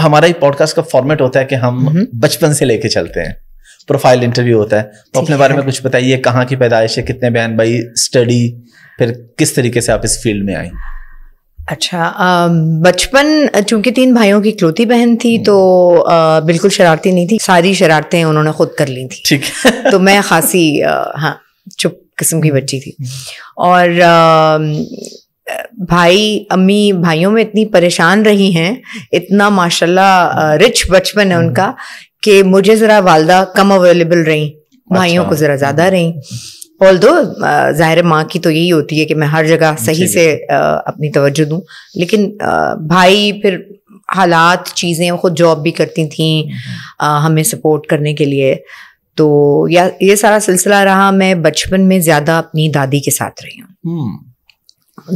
हमारा ही पॉडकास्ट का फॉर्मेट होता है कि हम हम्म। बचपन से लेके चलते हैं प्रोफाइल इंटरव्यू होता है तो अपने बारे में कुछ बताइए कहाँ की पैदाइश है कितने बहन भाई स्टडी फिर किस तरीके से आप इस फील्ड में आई अच्छा बचपन चूंकि तीन भाइयों की इकलौती बहन थी तो आ, बिल्कुल शरारती नहीं थी सारी शरारतें उन्होंने खुद कर ली थी ठीक तो मैं खासी हाँ चुप किस्म की बच्ची थी हम्म। और आ, भाई अम्मी भाइयों में इतनी परेशान रही हैं इतना माशाल्लाह रिच बचपन है उनका कि मुझे ज़रा वालदा कम अवेलेबल रहीं भाइयों अच्छा। को ज़रा ज़्यादा रहीं बोल दो ज़ाहिर माँ की तो यही होती है कि मैं हर जगह सही से आ, अपनी तवज्जो दूँ लेकिन आ, भाई फिर हालात चीज़ें खुद जॉब भी करती थी आ, हमें सपोर्ट करने के लिए तो या ये सारा सिलसिला रहा मैं बचपन में ज़्यादा अपनी दादी के साथ रही हूँ हम्म।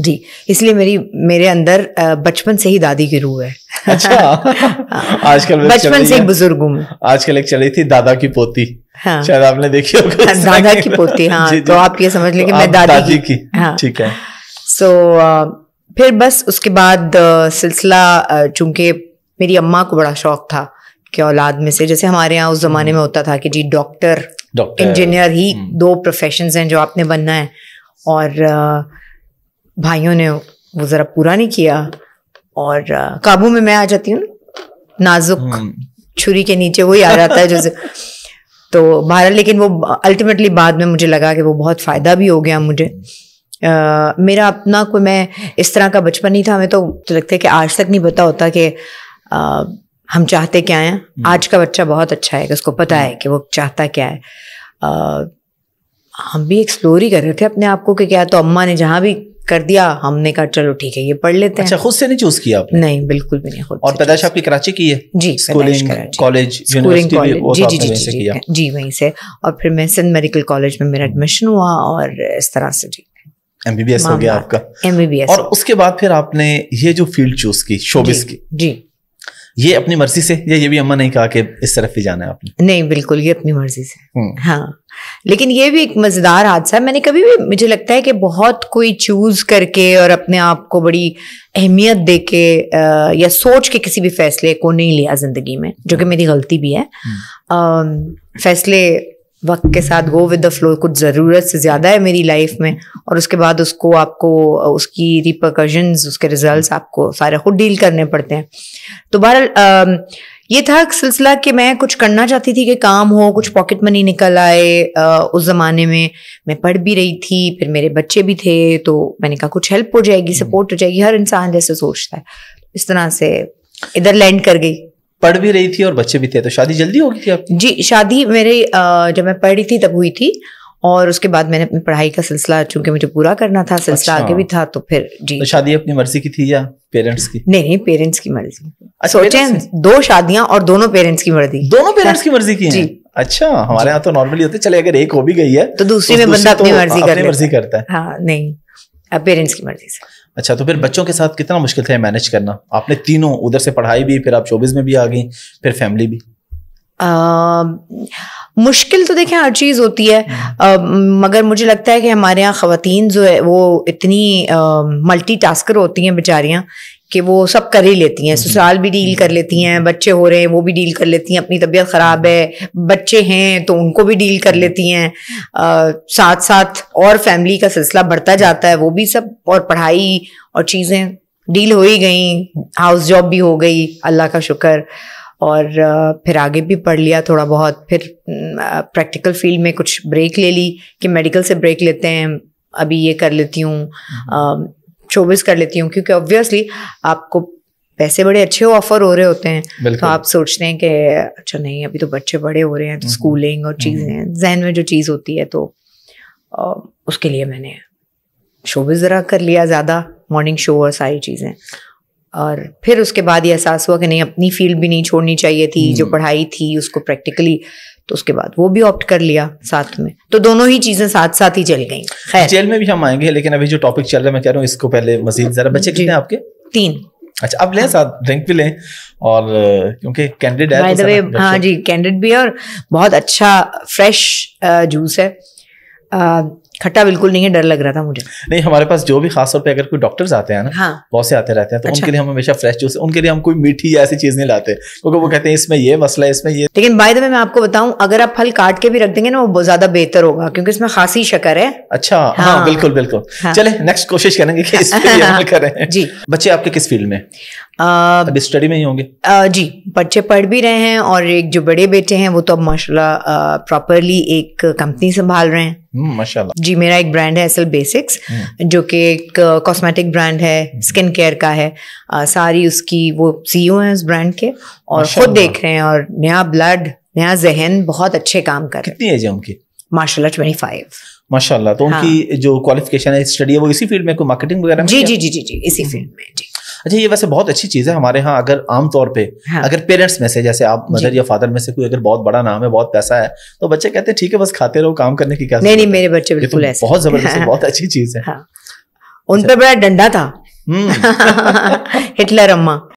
जी इसलिए मेरी मेरे अंदर बचपन से ही दादी की रूह है अच्छा हाँ। आजकल बचपन से बुजुर्ग हूँ आजकल एक चली थी दादा की पोती हाँ। शायद आपने देखी होगी हाँ, दादा की पोती हाँ जी, जी, तो आप ये समझ लें कि तो मैं दादी, दादी की, की हाँ ठीक है सो so, फिर बस उसके बाद सिलसिला चूंकि मेरी अम्मा को बड़ा शौक था कि औलाद में से जैसे हमारे यहाँ उस जमाने में हम्म। होता था कि जी डॉक्टर इंजीनियर ही हम्म। दो प्रोफेशन हैं जो आपने बनना है और भाइयों ने वो ज़रा पूरा नहीं किया और काबू में मैं आ जाती हूँ नाजुक हम्म। छुरी के नीचे वही आ जाता है जैसे तो बाहर लेकिन वो अल्टीमेटली बाद में मुझे लगा कि वो बहुत फ़ायदा भी हो गया मुझे आ, मेरा अपना कोई मैं इस तरह का बचपन नहीं था हमें तो लगता है कि आज तक नहीं पता होता कि आ, हम चाहते क्या हैं हम्म। आज का बच्चा बहुत अच्छा है कि उसको पता हम्म। है कि वो चाहता क्या है आ, हम भी एक्सप्लोर ही कर रहे थे अपने आप को कि क्या तो अम्मा ने जहाँ भी कर दिया हमने कहा चलो ठीक है ये पढ़ लेते अच्छा, हैं खुद से नहीं चूज किया आपने नहीं बिल्कुल भी नहीं और पैदाश आपकी कराची की है जी स्कूलिंग कॉलेज जी जी जी जी वहीं से और फिर मैं सिंध मेडिकल कॉलेज में मेरा एडमिशन हुआ और इस तरह से जी एमबीबीएस हो गया आपका एमबीबीएस और उसके बाद फिर आपने ये जो फील्ड चूज की शोबिस की जी ये अपनी मर्जी से या ये भी अम्मा नहीं कहा कि इस तरफ भी जाना है आपने नहीं बिल्कुल ये अपनी मर्जी से हम्म। हाँ लेकिन ये भी एक मज़ेदार हादसा है मैंने कभी भी मुझे लगता है कि बहुत कोई चूज़ करके और अपने आप को बड़ी अहमियत दे के आ, या सोच के किसी भी फैसले को नहीं लिया ज़िंदगी में जो कि हम्म। मेरी गलती भी है आ, हम्म। फैसले वक्त के साथ गो विद द फ्लो कुछ ज़रूरत से ज़्यादा है मेरी लाइफ में और उसके बाद उसको आपको उसकी रिप्रकशंस उसके रिजल्ट्स आपको सारे खुद डील करने पड़ते हैं तो बहर ये था सिलसिला कि मैं कुछ करना चाहती थी कि काम हो कुछ पॉकेट मनी निकल आए उस ज़माने में मैं पढ़ भी रही थी फिर मेरे बच्चे भी थे तो मैंने कहा कुछ हेल्प हो जाएगी सपोर्ट हो जाएगी हर इंसान जैसे सोचता है इस तरह से इधर लैंड कर गई पढ़ भी रही थी और बच्चे भी थे तो शादी जल्दी हो गई थी आपकी जी शादी मेरे जब मैं पढ़ी थी तब हुई थी और उसके बाद मैंने अपनी पढ़ाई का सिलसिला चूंकि मुझे पूरा करना था सिलसिला अच्छा। आगे भी था तो फिर जी तो शादी अपनी मर्जी की थी या पेरेंट्स की नहीं नहीं पेरेंट्स की मर्जी अच्छा, सोचे दो शादियां और दोनों पेरेंट्स की मर्जी दोनों पेरेंट्स हाँ। की मर्जी की जी अच्छा हमारे यहाँ तो नॉर्मली होते चले अगर एक हो भी गई है तो दूसरी तो में बंदा तो अपनी मर्जी करता है हाँ नहीं पेरेंट्स की मर्जी से अच्छा तो फिर बच्चों के साथ कितना मुश्किल था मैनेज करना आपने तीनों उधर से पढ़ाई भी फिर आप चौबीस में भी आ गई फिर फैमिली भी आ, मुश्किल तो देखें हर चीज़ होती है आ, हम्म। मगर मुझे लगता है कि हमारे यहाँ ख़वान जो है वो इतनी मल्टी टास्कर होती हैं बेचारियाँ कि वो सब कर ही लेती हैं ससुराल भी डील कर लेती हैं बच्चे हो रहे हैं वो भी डील कर लेती हैं अपनी तबीयत ख़राब है बच्चे हैं तो उनको भी डील कर लेती हैं साथ साथ और फैमिली का सिलसिला बढ़ता जाता है वो भी सब और पढ़ाई और चीज़ें डील हो ही गई हाउस जॉब भी हो गई अल्लाह का शुक्र और फिर आगे भी पढ़ लिया थोड़ा बहुत फिर प्रैक्टिकल फील्ड में कुछ ब्रेक ले ली कि मेडिकल से ब्रेक लेते हैं अभी ये कर लेती हूँ हम्म। शोबिस कर लेती हूँ क्योंकि ऑब्वियसली आपको पैसे बड़े अच्छे ऑफर हो रहे होते हैं तो आप सोचते हैं कि अच्छा नहीं अभी तो बच्चे बड़े हो रहे हैं तो स्कूलिंग हम्म। और हम्म। चीज़ें जहन में जो चीज़ होती है तो उसके लिए मैंने शोबिस ज़रा कर लिया ज़्यादा मॉर्निंग शो और सारी चीज़ें और फिर उसके बाद ये एहसास हुआ कि नहीं अपनी फील्ड भी नहीं छोड़नी चाहिए थी जो हम्म। पढ़ाई थी उसको प्रैक्टिकली तो उसके बाद वो भी ऑप्ट कर लिया साथ में तो दोनों ही चीजें साथ साथ ही चल गई जेल में भी हम आएंगे लेकिन अभी जो टॉपिक चल रहा है मैं कह रहा हूँ इसको पहले मजीद जरा बच्चे कितने आपके तीन अच्छा अब लें साथ ड्रिंक भी लें और क्योंकि कैंडिड है तो हाँ जी कैंडिड भी है और बहुत अच्छा फ्रेश जूस है खट्टा बिल्कुल नहीं है डर लग रहा था मुझे नहीं हमारे पास जो भी खासतौर पर अगर कोई डॉक्टर्स आते हैं ना हाँ। बहुत से आते रहते हैं तो अच्छा। उनके लिए हम हमेशा फ्रेश जूस उनके लिए हम कोई मीठी ऐसी चीज नहीं लाते क्योंकि वो कहते हैं इसमें ये मसला है इसमें ये लेकिन बाय द वे मैं आपको बताऊं अगर आप फल काट के भी रख देंगे ना वो ज्यादा बेहतर होगा क्योंकि इसमें खासी शकर है अच्छा हाँ, हाँ। बिल्कुल बिल्कुल हाँ। चले नेक्स्ट कोशिश करेंगे कि इस पे करें जी बच्चे आपके किस फील्ड में अभी स्टडी में ही होंगे जी बच्चे पढ़ भी रहे हैं और एक जो बड़े बेटे हैं वो तो अब माशाल्लाह प्रॉपरली एक कंपनी संभाल रहे हैं हम्म, माशाल्लाह जी मेरा एक ब्रांड है एसल बेसिक्स हम्म। जो कि एक कॉस्मेटिक ब्रांड है स्किन हम्म। केयर का है आ, सारी उसकी वो सीईओ हैं उस ब्रांड के और खुद देख रहे हैं और नया ब्लड नया जहन बहुत अच्छे काम कर रहे हैं उनकी माशाल्लाह ट्वेंटी फाइव माशाल्लाह तो उनकी हाँ। जो क्वालिफिकेशन है स्टडी है वो इसी फील्ड में कोई मार्केटिंग वगैरह जी जी जी जी जी इसी फील्ड में जी अच्छा ये वैसे बहुत अच्छी चीज़ है हमारे यहाँ अगर आमतौर पर हाँ। अगर पेरेंट्स में से जैसे आप मदर या फादर में से कोई अगर बहुत बड़ा नाम है बहुत पैसा है तो बच्चे कहते हैं ठीक है बस खाते रहो काम करने की क्या नहीं नहीं मेरे बच्चे तो बिल्कुल बहुत जबरदस्त बहुत अच्छी चीज़ है हाँ। उन पर बड़ा डंडा था हम्म। हिटलर अम्मा